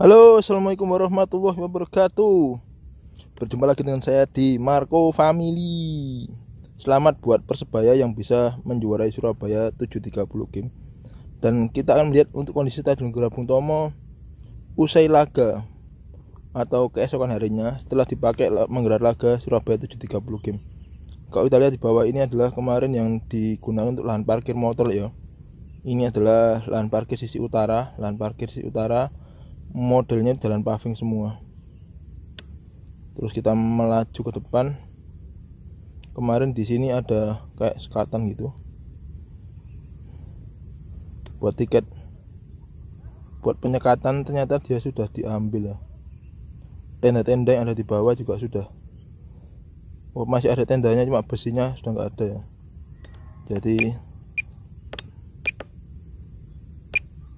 Halo, assalamualaikum warahmatullahi wabarakatuh. Berjumpa lagi dengan saya di Marco Family. Selamat buat persebaya yang bisa menjuarai Surabaya 730 game. Dan kita akan melihat untuk kondisi Stadion Gelora Bung Tomo usai laga atau keesokan harinya setelah dipakai menggelar laga Surabaya 730 game. Kalau kita lihat di bawah ini adalah kemarin yang digunakan untuk lahan parkir motor ya. Ini adalah lahan parkir sisi utara, lahan parkir sisi utara modelnya jalan paving semua terus kita melaju ke depan kemarin di sini ada kayak sekatan gitu buat tiket buat penyekatan ternyata dia sudah diambil ya tenda-tenda yang ada di bawah juga sudah oh, masih ada tendanya cuma besinya sudah nggak ada ya jadi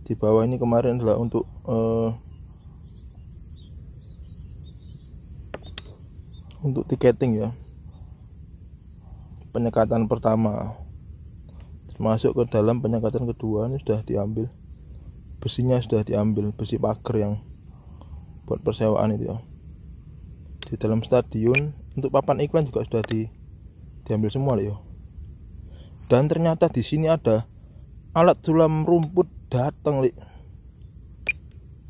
di bawah ini kemarin adalah untuk uh, untuk tiketing ya penyekatan pertama masuk ke dalam penyekatan kedua ini sudah diambil besinya sudah diambil besi pagar yang buat persewaan itu ya di dalam stadion untuk papan iklan juga sudah di, diambil semua loh ya dan ternyata di sini ada alat sulam rumput datang li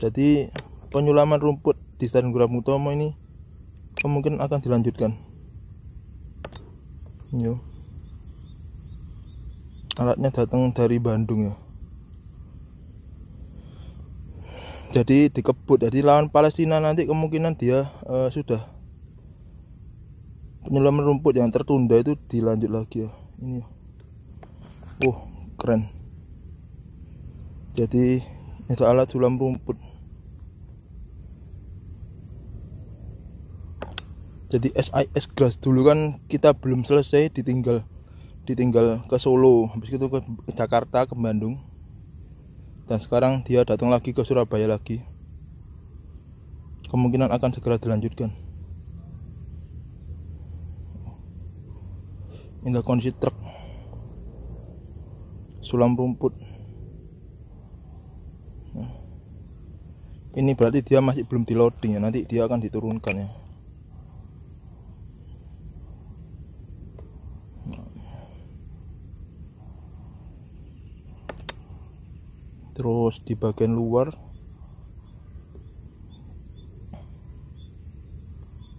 jadi penyulaman rumput di Stadion Gelap Utomo ini kemungkinan akan dilanjutkan Yo. alatnya datang dari Bandung ya jadi dikebut jadi lawan Palestina nanti kemungkinan dia uh, sudah penyulaman rumput yang tertunda itu dilanjut lagi ya ini oh keren jadi itu alat tulang rumput jadi SIS grass dulu kan kita belum selesai ditinggal ditinggal ke Solo habis itu ke Jakarta ke Bandung dan sekarang dia datang lagi ke Surabaya lagi kemungkinan akan segera dilanjutkan ini kondisi truk sulam rumput ini berarti dia masih belum di loading ya nanti dia akan diturunkan ya terus di bagian luar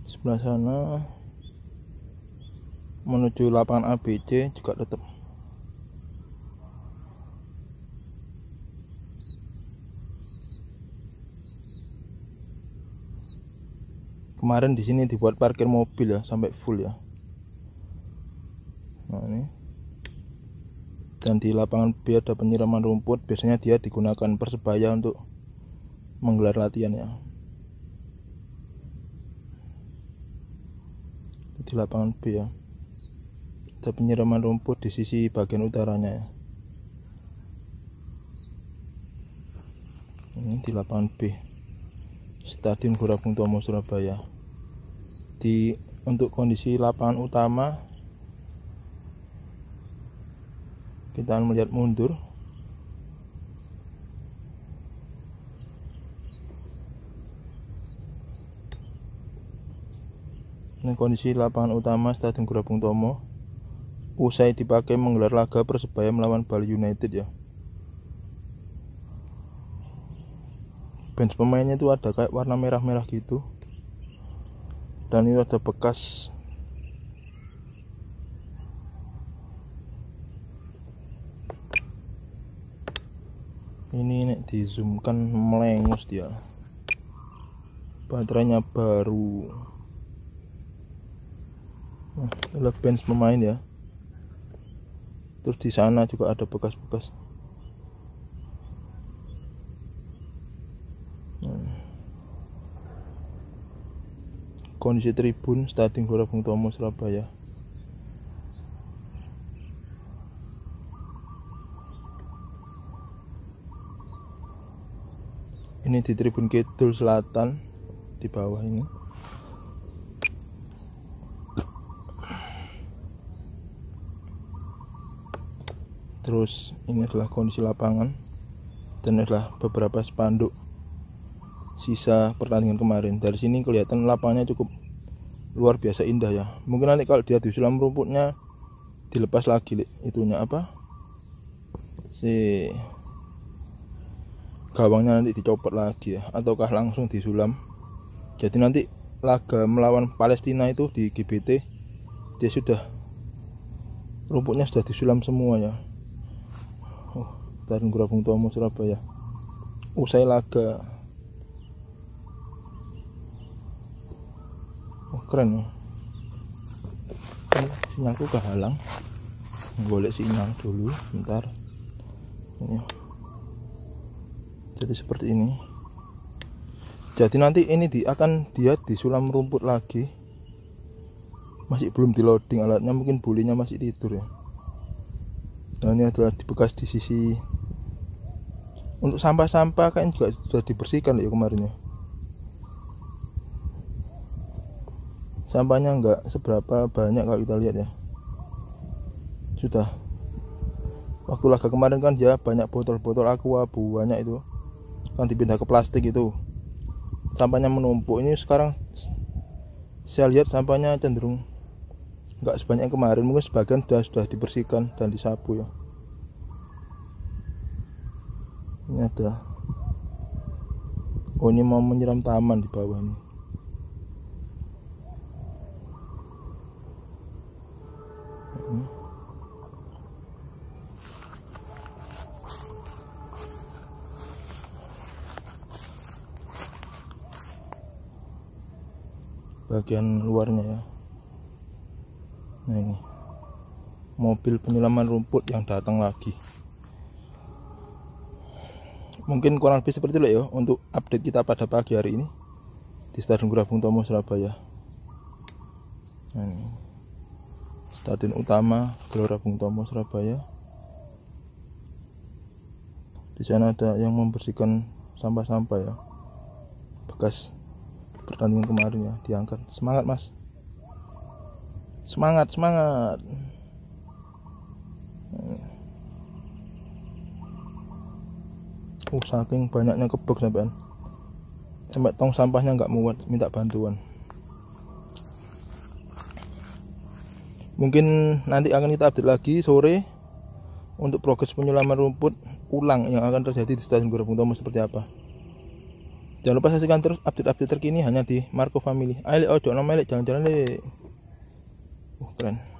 sebelah sana menuju lapangan ABC juga tetap kemarin di sini dibuat parkir mobil ya sampai full ya nah ini dan di lapangan B ada penyiraman rumput biasanya dia digunakan persebaya untuk menggelar latihan ya di lapangan B ya ada penyiraman rumput di sisi bagian utaranya ya ini di lapangan B Stadion Gorabung Tomo Surabaya di untuk kondisi lapangan utama kita akan melihat mundur dan kondisi lapangan utama Stadion Gelora Tomo usai dipakai menggelar laga Persebaya melawan Bali United ya bench pemainnya itu ada kayak warna merah-merah gitu dan ini ada bekas ini nek di kan melengus dia baterainya baru nah, adalah bench pemain ya terus di sana juga ada bekas-bekas kondisi tribun Stadion Gelora Bung Tomo Surabaya ini di tribun kidul selatan di bawah ini terus ini adalah kondisi lapangan dan ini adalah beberapa spanduk sisa pertandingan kemarin dari sini kelihatan lapangannya cukup luar biasa indah ya mungkin nanti kalau dia disulam rumputnya dilepas lagi itunya apa si gawangnya nanti dicopot lagi ya ataukah langsung disulam jadi nanti laga melawan Palestina itu di GBT dia sudah rumputnya sudah disulam semua ya oh, Tarun Gerabung Tomo Surabaya usai laga keren ini sinyalku kehalang boleh sinyal dulu bentar ini jadi seperti ini jadi nanti ini di, akan dia disulam rumput lagi masih belum di loading alatnya mungkin bulinya masih tidur ya nah ini adalah di bekas di sisi untuk sampah-sampah kan juga sudah dibersihkan ya kemarin ya sampahnya enggak seberapa banyak kalau kita lihat ya sudah waktu laga kemarin kan dia ya, banyak botol-botol aqua banyak itu kan dipindah ke plastik itu sampahnya menumpuk ini sekarang saya lihat sampahnya cenderung enggak sebanyak kemarin mungkin sebagian sudah sudah dibersihkan dan disapu ya ini ada oh ini mau menyiram taman di bawah ini bagian luarnya ya nah ini mobil penyulaman rumput yang datang lagi mungkin kurang lebih seperti itu ya untuk update kita pada pagi hari ini di Stadion Gelora Bung Tomo Surabaya nah ini Stadion utama Gelora Bung Tomo Surabaya di sana ada yang membersihkan sampah-sampah ya bekas pertandingan kemarin ya diangkat semangat mas semangat semangat uh saking banyaknya kebek sampean sampai tong sampahnya nggak muat minta bantuan mungkin nanti akan kita update lagi sore untuk progres penyulaman rumput ulang yang akan terjadi di stasiun Tomo seperti apa Jangan lupa saksikan terus update-update terkini hanya di Marco Family. Ayo, ojo, nomelik jalan-jalan deh. Uh, keren.